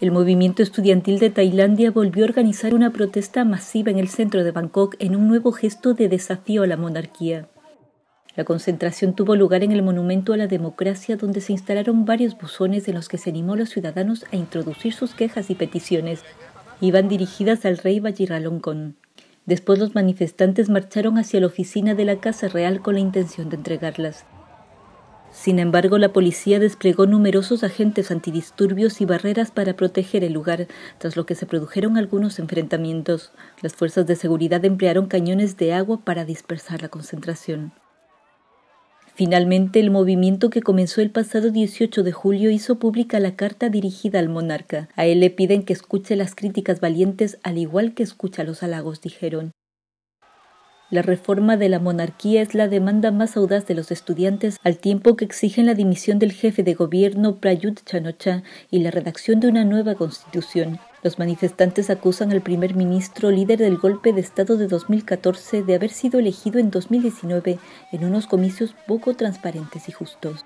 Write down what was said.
El movimiento estudiantil de Tailandia volvió a organizar una protesta masiva en el centro de Bangkok en un nuevo gesto de desafío a la monarquía. La concentración tuvo lugar en el Monumento a la Democracia, donde se instalaron varios buzones en los que se animó a los ciudadanos a introducir sus quejas y peticiones. Iban dirigidas al rey Vajiralongkorn. Después los manifestantes marcharon hacia la oficina de la Casa Real con la intención de entregarlas. Sin embargo, la policía desplegó numerosos agentes antidisturbios y barreras para proteger el lugar, tras lo que se produjeron algunos enfrentamientos. Las fuerzas de seguridad emplearon cañones de agua para dispersar la concentración. Finalmente, el movimiento que comenzó el pasado 18 de julio hizo pública la carta dirigida al monarca. A él le piden que escuche las críticas valientes al igual que escucha los halagos, dijeron. La reforma de la monarquía es la demanda más audaz de los estudiantes al tiempo que exigen la dimisión del jefe de gobierno Prayut Chanocha y la redacción de una nueva constitución. Los manifestantes acusan al primer ministro líder del golpe de Estado de 2014 de haber sido elegido en 2019 en unos comicios poco transparentes y justos.